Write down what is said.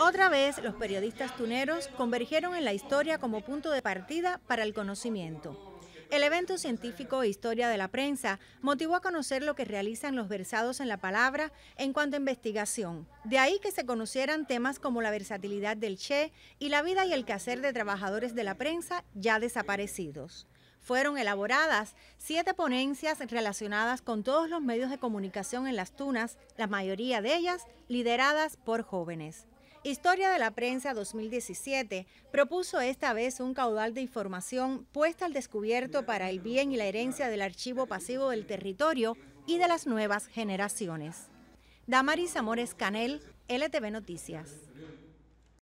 Otra vez los periodistas tuneros convergieron en la historia como punto de partida para el conocimiento. El evento científico e Historia de la Prensa motivó a conocer lo que realizan los versados en la palabra en cuanto a investigación. De ahí que se conocieran temas como la versatilidad del Che y la vida y el quehacer de trabajadores de la prensa ya desaparecidos. Fueron elaboradas siete ponencias relacionadas con todos los medios de comunicación en las Tunas, la mayoría de ellas lideradas por jóvenes. Historia de la Prensa 2017 propuso esta vez un caudal de información puesta al descubierto para el bien y la herencia del archivo pasivo del territorio y de las nuevas generaciones. Damaris Amores Canel, LTV Noticias.